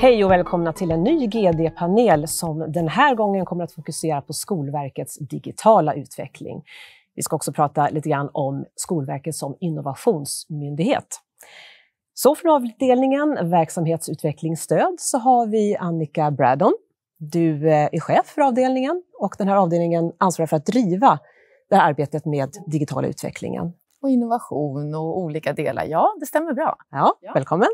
Hej och välkomna till en ny GD-panel som den här gången kommer att fokusera på Skolverkets digitala utveckling. Vi ska också prata lite grann om Skolverket som innovationsmyndighet. Så från avdelningen verksamhetsutvecklingsstöd så har vi Annika Braddon. Du eh, är chef för avdelningen och den här avdelningen ansvarar för att driva det här arbetet med digitala utvecklingen och innovation och olika delar. Ja, det stämmer bra. Ja, ja. Välkommen!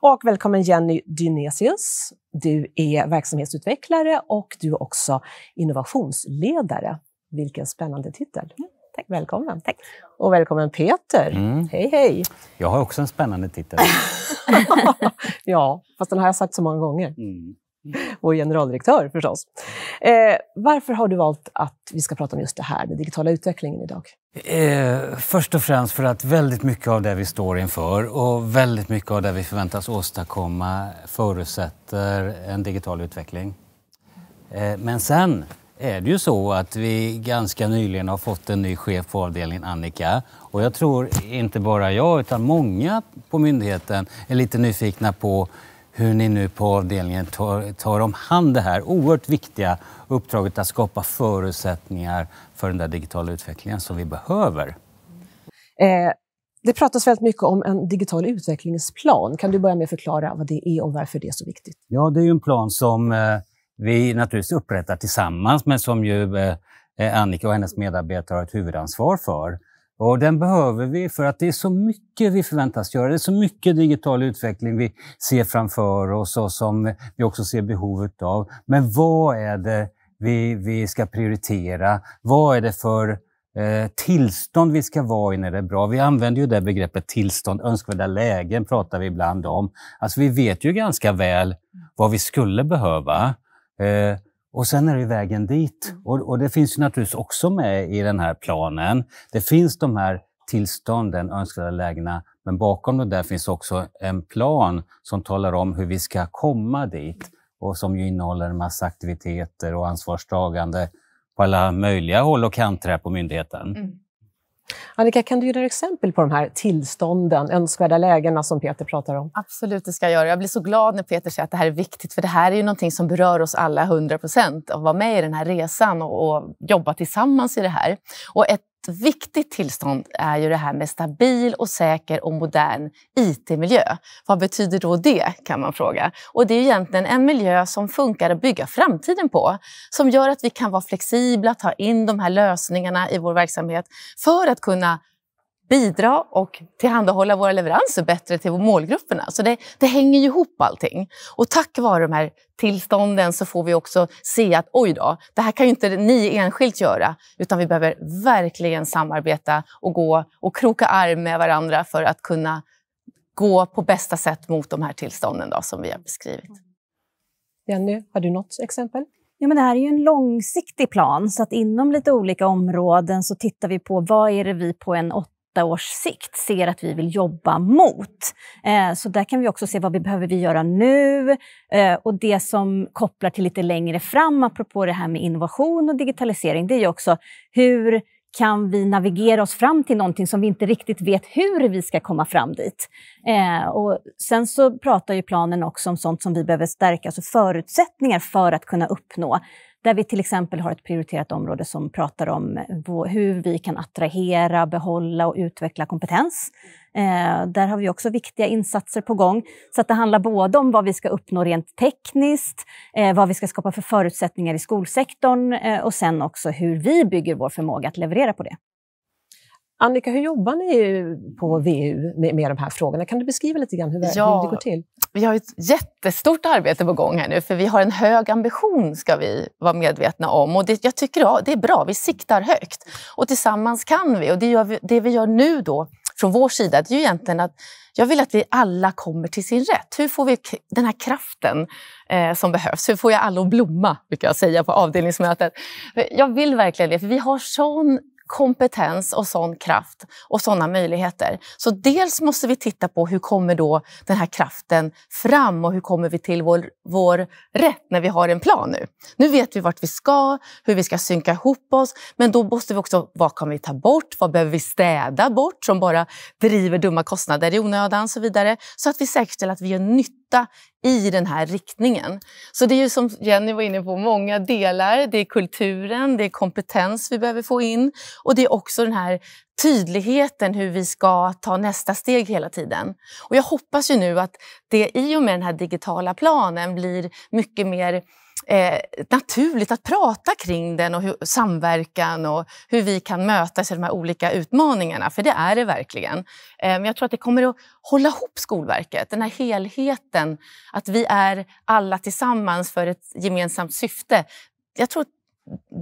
Och välkommen Jenny Dynesius. Du är verksamhetsutvecklare och du är också innovationsledare. Vilken spännande titel! Mm. Tack. Välkommen. Tack. Och välkommen Peter. Mm. Hej, hej. Jag har också en spännande titel. ja, fast den har jag sagt så många gånger. Mm vår generaldirektör förstås. Eh, varför har du valt att vi ska prata om just det här, den digitala utvecklingen idag? Eh, först och främst för att väldigt mycket av det vi står inför och väldigt mycket av det vi förväntas åstadkomma förutsätter en digital utveckling. Eh, men sen är det ju så att vi ganska nyligen har fått en ny chef på avdelningen, Annika. Och jag tror inte bara jag, utan många på myndigheten är lite nyfikna på hur ni nu på avdelningen tar, tar om hand det här oerhört viktiga uppdraget att skapa förutsättningar för den där digitala utvecklingen som vi behöver. Eh, det pratas väldigt mycket om en digital utvecklingsplan. Kan du börja med att förklara vad det är och varför det är så viktigt? Ja, det är en plan som eh, vi naturligtvis upprättar tillsammans, men som ju eh, eh Annika och hennes medarbetare har ett huvudansvar för. Och den behöver vi för att det är så mycket vi förväntas göra. Det är så mycket digital utveckling vi ser framför oss och som vi också ser behovet av. Men vad är det vi, vi ska prioritera? Vad är det för eh, tillstånd vi ska vara i när det är bra? Vi använder ju det begreppet tillstånd, önskvärda lägen pratar vi ibland om. Alltså vi vet ju ganska väl vad vi skulle behöva. Eh, och sen är det vägen dit. Mm. Och, och, det finns ju naturligtvis också med i den här planen. Det finns de här tillstånden, önskade lägena, men bakom det där finns också en plan som talar om hur vi ska komma dit och som ju innehåller en massa aktiviteter och ansvarstagande på alla möjliga håll och kanter här på myndigheten. Mm. Annika, kan du ge några exempel på de här tillstånden, önskvärda lägena som Peter pratar om? Absolut, det ska jag göra. Jag blir så glad när Peter säger att det här är viktigt, för det här är ju någonting som berör oss alla 100 procent, att vara med i den här resan och, och jobba tillsammans i det här. Och ett viktigt tillstånd är ju det här med stabil och säker och modern IT-miljö. Vad betyder då det kan man fråga. Och det är ju egentligen en miljö som funkar att bygga framtiden på. Som gör att vi kan vara flexibla, ta in de här lösningarna i vår verksamhet för att kunna bidra och tillhandahålla våra leveranser bättre till målgrupperna. Så det, det hänger ihop allting. Och tack vare de här tillstånden så får vi också se att oj då, det här kan ju inte ni enskilt göra, utan vi behöver verkligen samarbeta och gå och kroka arm med varandra för att kunna gå på bästa sätt mot de här tillstånden då, som vi har beskrivit. Jenny, har du något exempel? Ja, men det här är ju en långsiktig plan, så att inom lite olika områden så tittar vi på vad är det vi på en åtta års sikt ser att vi vill jobba mot. Eh, så där kan vi också se vad vi behöver vi göra nu eh, och det som kopplar till lite längre fram, apropå det här med innovation och digitalisering, det är ju också hur kan vi navigera oss fram till någonting som vi inte riktigt vet hur vi ska komma fram dit? Eh, och sen så pratar ju planen också om sånt som vi behöver stärka, alltså förutsättningar för att kunna uppnå. Där vi till exempel har ett prioriterat område som pratar om hur vi kan attrahera, behålla och utveckla kompetens. Eh, där har vi också viktiga insatser på gång. Så att det handlar både om vad vi ska uppnå rent tekniskt, eh, vad vi ska skapa för förutsättningar i skolsektorn eh, och sen också hur vi bygger vår förmåga att leverera på det. Annika, hur jobbar ni på VU med, med de här frågorna? Kan du beskriva lite grann hur, ja, hur det går till? Vi har ett jättestort arbete på gång här nu, för vi har en hög ambition ska vi vara medvetna om. Och det, jag tycker ja, det är bra, vi siktar högt. Och tillsammans kan vi. Och det, vi, det vi gör nu då, från vår sida, det är ju egentligen att jag vill att vi alla kommer till sin rätt. Hur får vi den här kraften eh, som behövs? Hur får jag alla att blomma, brukar jag säga på avdelningsmötet. Jag vill verkligen det, för vi har sån kompetens och sån kraft och sådana möjligheter. Så dels måste vi titta på hur kommer då den här kraften fram och hur kommer vi till vår, vår rätt när vi har en plan nu. Nu vet vi vart vi ska, hur vi ska synka ihop oss, men då måste vi också, vad kan vi ta bort? Vad behöver vi städa bort som bara driver dumma kostnader i onödan och så vidare? Så att vi säkerställer att vi gör nytta flytta i den här riktningen. Så det är ju som Jenny var inne på, många delar. Det är kulturen, det är kompetens vi behöver få in och det är också den här tydligheten hur vi ska ta nästa steg hela tiden. Och jag hoppas ju nu att det i och med den här digitala planen blir mycket mer eh, naturligt att prata kring den och hur, samverkan och hur vi kan mötas i de här olika utmaningarna, för det är det verkligen. Eh, men jag tror att det kommer att hålla ihop Skolverket, den här helheten, att vi är alla tillsammans för ett gemensamt syfte. Jag tror att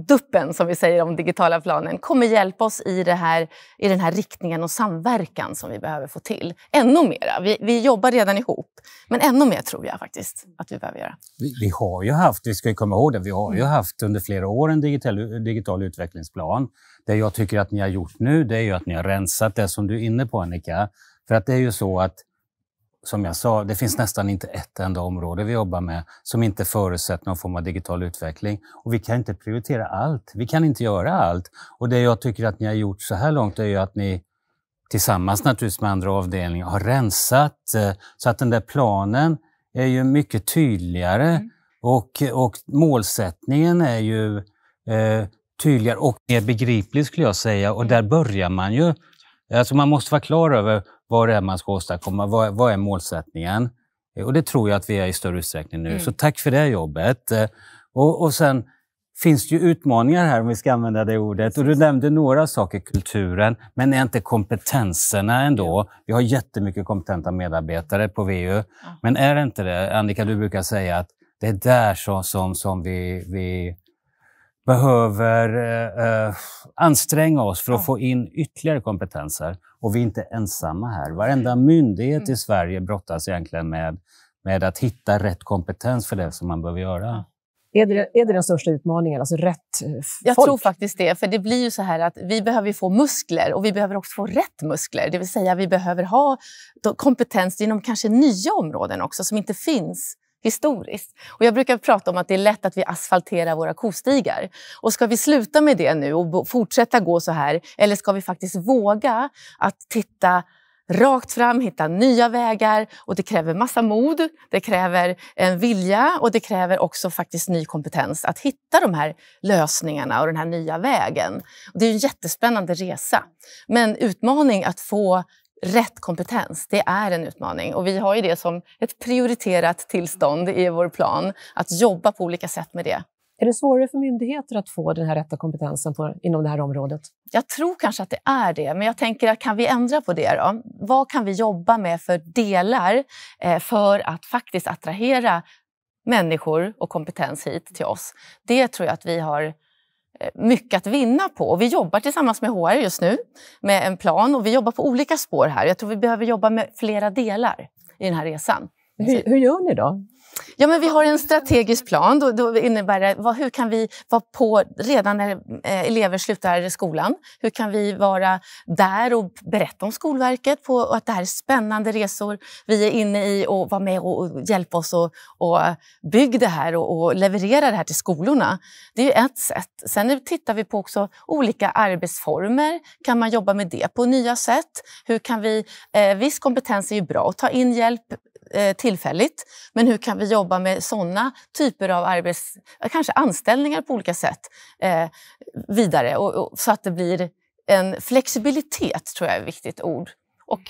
duppen, som vi säger om digitala planen, kommer hjälpa oss i, det här, i den här riktningen och samverkan som vi behöver få till. Ännu mera. Vi, vi jobbar redan ihop, men ännu mer tror jag faktiskt att vi behöver göra. Vi, vi har ju haft, vi ska komma ihåg det, vi har ju mm. haft under flera år en digital, digital utvecklingsplan. Det jag tycker att ni har gjort nu, det är ju att ni har rensat det som du är inne på, Annika. För att det är ju så att som jag sa, det finns nästan inte ett enda område vi jobbar med som inte förutsätter någon form av digital utveckling. Och vi kan inte prioritera allt. Vi kan inte göra allt. Och det jag tycker att ni har gjort så här långt är ju att ni tillsammans naturligtvis med andra avdelningar har rensat eh, så att den där planen är ju mycket tydligare mm. och, och målsättningen är ju eh, tydligare och mer begriplig skulle jag säga. Och mm. där börjar man ju. Alltså man måste vara klar över vad det är man ska åstadkomma, vad, vad är målsättningen? Eh, och det tror jag att vi är i större utsträckning nu. Mm. Så tack för det jobbet. Eh, och, och sen finns det ju utmaningar här, om vi ska använda det ordet. Och du nämnde några saker, kulturen, men är inte kompetenserna ändå? Vi har jättemycket kompetenta medarbetare på VU, men är det inte det? Annika, du brukar säga att det är där som, som, som vi, vi behöver eh, eh, anstränga oss för att ja. få in ytterligare kompetenser. Och vi är inte ensamma här. Varenda myndighet mm. i Sverige brottas egentligen med, med att hitta rätt kompetens för det som man behöver göra. Är det, är det den största utmaningen? Alltså rätt eh, folk? Jag tror faktiskt det. För det blir ju så här att vi behöver få muskler och vi behöver också få rätt muskler. Det vill säga vi behöver ha kompetens inom kanske nya områden också som inte finns historiskt. Och jag brukar prata om att det är lätt att vi asfalterar våra kostigar. Och ska vi sluta med det nu och fortsätta gå så här? Eller ska vi faktiskt våga att titta rakt fram, hitta nya vägar och det kräver massa mod, det kräver en vilja och det kräver också faktiskt ny kompetens att hitta de här lösningarna och den här nya vägen. Och det är en jättespännande resa, men utmaning att få rätt kompetens, det är en utmaning. Och vi har ju det som ett prioriterat tillstånd i vår plan, att jobba på olika sätt med det. Är det svårare för myndigheter att få den här rätta kompetensen på, inom det här området? Jag tror kanske att det är det, men jag tänker att kan vi ändra på det då? Vad kan vi jobba med för delar eh, för att faktiskt attrahera människor och kompetens hit till oss? Det tror jag att vi har mycket att vinna på. Och vi jobbar tillsammans med HR just nu med en plan och vi jobbar på olika spår här. Jag tror vi behöver jobba med flera delar i den här resan. Hur, hur, gör ni då? Ja, men vi har en strategisk plan. Då, då innebär det, vad, hur kan vi vara på redan när eh, elever slutar skolan? Hur kan vi vara där och berätta om Skolverket på, och att det här är spännande resor vi är inne i och vara med och, och hjälpa oss och, och bygga det här och, och, leverera det här till skolorna. Det är ett sätt. Sen tittar vi på också olika arbetsformer. Kan man jobba med det på nya sätt? Hur kan vi, eh, viss kompetens är ju bra att ta in hjälp Eh, tillfälligt. Men hur kan vi jobba med sådana typer av arbets, kanske anställningar på olika sätt eh, vidare och, och, så att det blir en flexibilitet, tror jag är ett viktigt ord. Och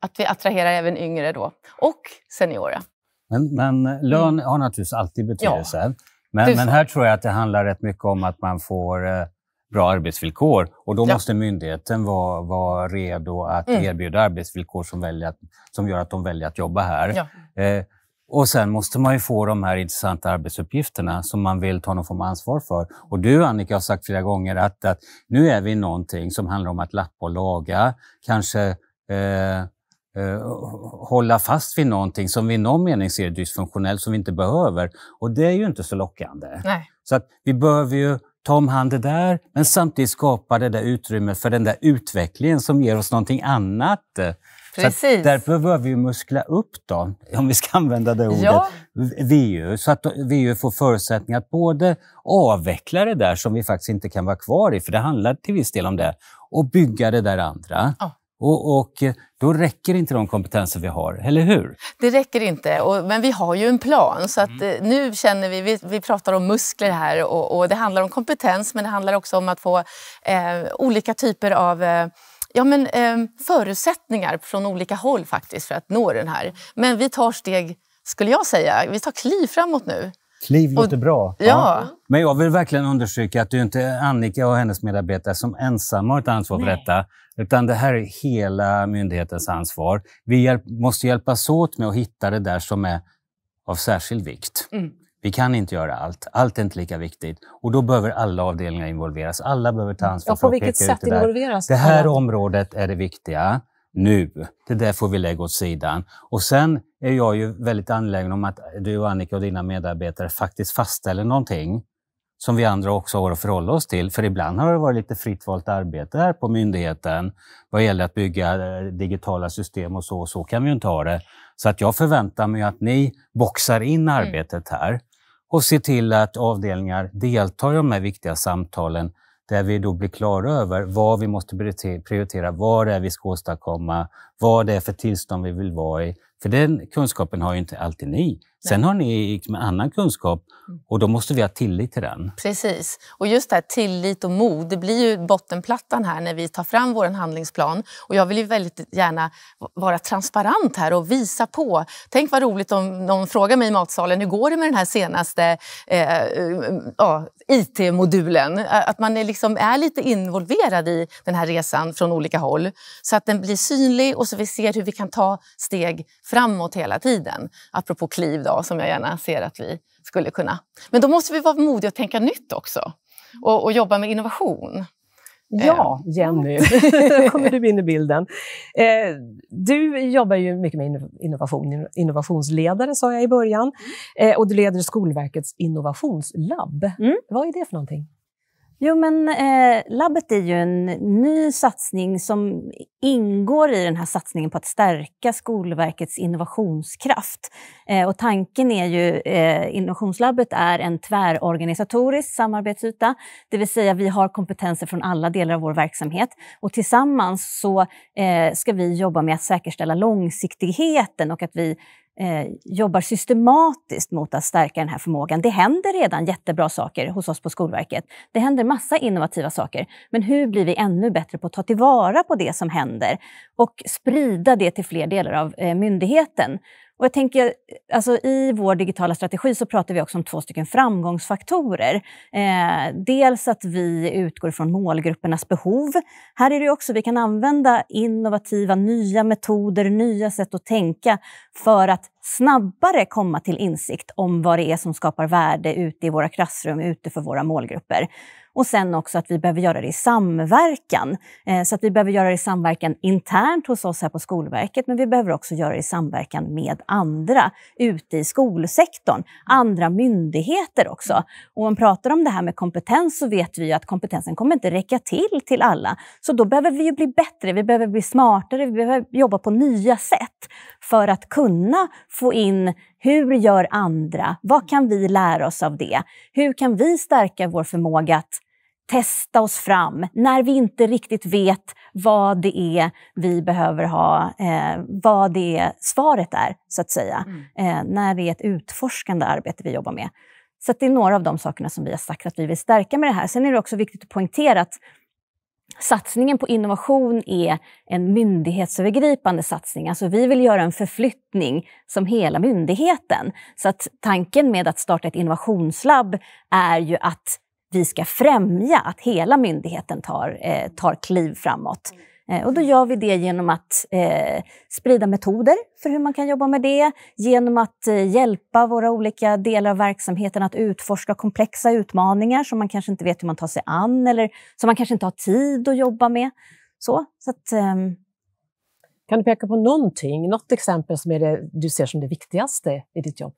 att vi attraherar även yngre då, och seniora. Men, men eh, mm. lön har naturligtvis alltid betydelse. Ja. Men, men, här tror jag att det handlar rätt mycket om att man får eh, bra arbetsvillkor. Och då ja. måste myndigheten vara, vara redo att mm. erbjuda arbetsvillkor som, väljer att, som gör att de väljer att jobba här. Ja. Eh, och sen måste man ju få de här intressanta arbetsuppgifterna som man vill ta någon form av ansvar för. Och du Annika har sagt flera gånger att, att nu är vi i någonting som handlar om att lappa och laga, kanske eh, eh, hålla fast vid någonting som vi i någon mening ser dysfunktionellt, som vi inte behöver. Och det är ju inte så lockande. Nej. Så att vi behöver ju ta om hand det där, men samtidigt skapa det där utrymmet för den där utvecklingen som ger oss någonting annat. Precis. Så därför behöver vi muskla upp då, om vi ska använda det ordet, ja. VU, så att VU får förutsättningar att både avveckla det där som vi faktiskt inte kan vara kvar i, för det handlar till viss del om det, och bygga det där andra. Ja. Och, och, eh, då räcker inte de kompetenser vi har, eller hur? Det räcker inte, och, men vi har ju en plan. Så att, mm. Eh, nu känner vi, vi, vi, pratar om muskler här och, och, det handlar om kompetens men det handlar också om att få eh, olika typer av eh, ja, men, eh, förutsättningar från olika håll faktiskt för att nå den här. Men vi tar steg, skulle jag säga, vi tar kliv framåt nu. Kliv låter bra. Ja. ja. Men jag vill verkligen understryka att det inte är Annika och hennes medarbetare som ensamma har ett ansvar för detta. Utan det här är hela myndighetens ansvar. Vi hjälp, måste hjälpas åt med att hitta det där som är av särskild vikt. Mm. Vi kan inte göra allt. Allt är inte lika viktigt. Och då behöver alla avdelningar involveras. Alla behöver ta ansvar ja, för att peka ut det där. involveras? Det här området är det viktiga nu. Det där får vi lägga åt sidan. Och sen är jag ju väldigt angelägen om att du, och Annika och dina medarbetare faktiskt fastställer någonting som vi andra också har att förhålla oss till. För ibland har det varit lite fritt valt arbete här på myndigheten vad gäller att bygga eh, digitala system och så, och så kan vi ju inte ha det. Så att jag förväntar mig att ni boxar in mm. arbetet här och ser till att avdelningar deltar i de här viktiga samtalen där vi då blir klara över vad vi måste prioritera, vad det är vi ska åstadkomma, vad det är för tillstånd vi vill vara i, för den kunskapen har ju inte alltid ni. Sen Nej. har ni liksom annan kunskap mm. och då måste vi ha tillit till den. Precis. Och just det här tillit och mod, det blir ju bottenplattan här när vi tar fram vår handlingsplan. Och jag vill ju väldigt gärna vara transparent här och visa på. Tänk vad roligt om någon frågar mig i matsalen, hur går det med den här senaste eh, eh ja, IT-modulen? Att man är, liksom, är lite involverad i den här resan från olika håll så att den blir synlig och så vi ser hur vi kan ta steg framåt hela tiden. Apropå kliv då, som jag gärna ser att vi skulle kunna. Men då måste vi vara modiga och tänka nytt också och, och jobba med innovation. Ja, eh. Jenny, då kommer du in i bilden. Eh, du jobbar ju mycket med innovation, innovationsledare sa jag i början, mm. eh, och du leder Skolverkets innovationslabb. Mm. Vad är det för någonting? Jo, men eh, labbet är ju en ny satsning som ingår i den här satsningen på att stärka Skolverkets innovationskraft. Eh, och tanken är ju, eh, innovationslabbet är en tvärorganisatorisk samarbetsyta, det vill säga vi har kompetenser från alla delar av vår verksamhet och tillsammans så eh, ska vi jobba med att säkerställa långsiktigheten och att vi eh, jobbar systematiskt mot att stärka den här förmågan. Det händer redan jättebra saker hos oss på Skolverket. Det händer massa innovativa saker. Men hur blir vi ännu bättre på att ta tillvara på det som händer och sprida det till fler delar av eh, myndigheten? Och jag tänker, alltså I vår digitala strategi så pratar vi också om två stycken framgångsfaktorer. Eh, dels att vi utgår från målgruppernas behov. Här är det också vi kan använda innovativa, nya metoder, nya sätt att tänka för att snabbare komma till insikt om vad det är som skapar värde ute i våra klassrum, ute för våra målgrupper. Och sen också att vi behöver göra det i samverkan. Eh, så att vi behöver göra det i samverkan internt hos oss här på Skolverket, men vi behöver också göra det i samverkan med andra ute i skolsektorn, andra myndigheter också. Och om man pratar om det här med kompetens så vet vi att kompetensen kommer inte räcka till till alla. Så då behöver vi ju bli bättre, vi behöver bli smartare, vi behöver jobba på nya sätt för att kunna få in hur gör andra? Vad kan vi lära oss av det? Hur kan vi stärka vår förmåga att testa oss fram när vi inte riktigt vet vad det är vi behöver ha, eh, vad det svaret är, så att säga. Mm. Eh, när det är ett utforskande arbete vi jobbar med. Så det är några av de sakerna som vi har sagt att vi vill stärka med det här. Sen är det också viktigt att poängtera att Satsningen på innovation är en myndighetsövergripande satsning. Alltså vi vill göra en förflyttning som hela myndigheten. Så att tanken med att starta ett innovationslabb är ju att vi ska främja att hela myndigheten tar, eh, tar kliv framåt. Eh, och då gör vi det genom att eh, sprida metoder för hur man kan jobba med det, genom att eh, hjälpa våra olika delar av verksamheten att utforska komplexa utmaningar som man kanske inte vet hur man tar sig an eller som man kanske inte har tid att jobba med. Så, så att, eh... Kan du peka på någonting, något exempel som är det, du ser som det viktigaste i ditt jobb?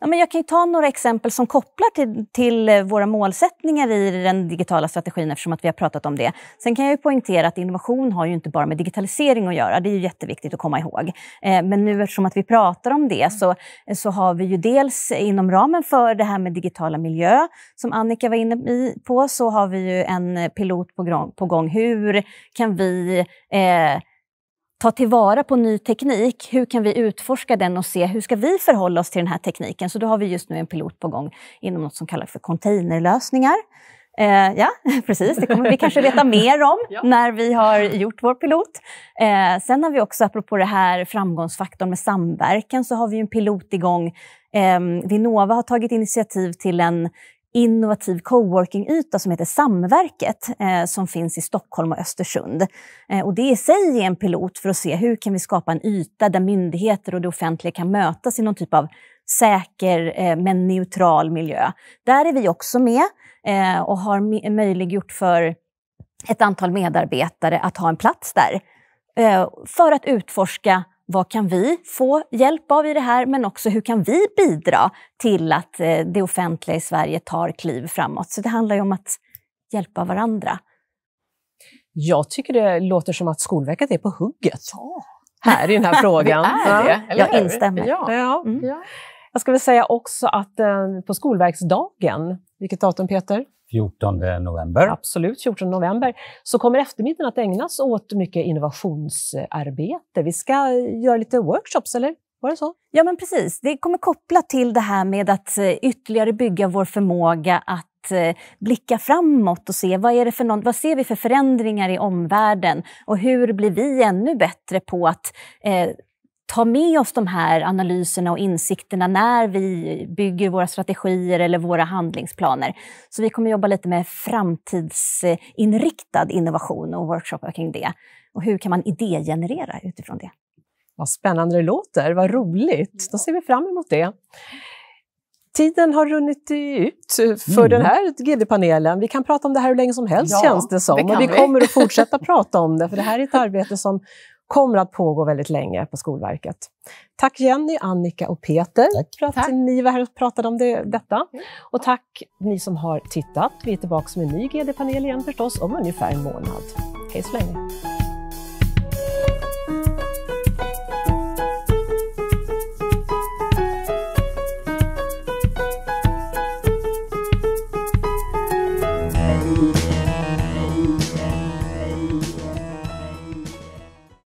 Ja, men jag kan ta några exempel som kopplar till, till eh, våra målsättningar i den digitala strategin eftersom att vi har pratat om det. Sen kan jag ju poängtera att innovation har ju inte bara med digitalisering att göra. Det är ju jätteviktigt att komma ihåg. Eh, men nu eftersom att vi pratar om det så, så har vi ju dels inom ramen för det här med digitala miljö som Annika var inne på så har vi ju en pilot på, på gång. Hur kan vi eh, ta tillvara på ny teknik. Hur kan vi utforska den och se hur ska vi förhålla oss till den här tekniken? Så då har vi just nu en pilot på gång inom något som kallas för containerlösningar. Eh, ja, precis. Det kommer vi kanske veta mer om ja. när vi har gjort vår pilot. Eh, sen har vi också, apropå det här framgångsfaktorn med samverkan, så har vi en pilot igång. Eh, Vinnova har tagit initiativ till en innovativ coworking-yta som heter Samverket eh, som finns i Stockholm och Östersund. Eh, och det i sig är en pilot för att se hur kan vi skapa en yta där myndigheter och det offentliga kan mötas i någon typ av säker eh, men neutral miljö. Där är vi också med eh, och har möjliggjort för ett antal medarbetare att ha en plats där eh, för att utforska vad kan vi få hjälp av i det här, men också hur kan vi bidra till att eh, det offentliga i Sverige tar kliv framåt? Så det handlar ju om att hjälpa varandra. Jag tycker det låter som att Skolverket är på hugget ja. här i den här frågan. det är det, eller Jag instämmer. Ja. Ja. Mm. Jag skulle säga också att eh, på Skolverksdagen, vilket datum Peter? 14 november. Absolut, 14 november. Så kommer eftermiddagen att ägnas åt mycket innovationsarbete. Vi ska göra lite workshops, eller? Var det så? Ja, men precis. Det kommer koppla till det här med att eh, ytterligare bygga vår förmåga att eh, blicka framåt och se vad, är det för någon, vad ser vi för förändringar i omvärlden och hur blir vi ännu bättre på att eh, ta med oss de här analyserna och insikterna när vi bygger våra strategier eller våra handlingsplaner. Så vi kommer jobba lite med framtidsinriktad innovation och workshoppar kring det. Och hur kan man idégenerera utifrån det? Vad spännande det låter, vad roligt! Då ser vi fram emot det. Tiden har runnit ut för mm. den här GD-panelen. Vi kan prata om det här hur länge som helst ja, känns det som. Det och vi, vi kommer att fortsätta prata om det, för det här är ett arbete som kommer att pågå väldigt länge på Skolverket. Tack Jenny, Annika och Peter tack. för att tack. ni var här och pratade om det, detta. Mm. Och tack ni som har tittat. Vi är tillbaka med en ny GD-panel igen förstås om ungefär en månad. Hej så länge!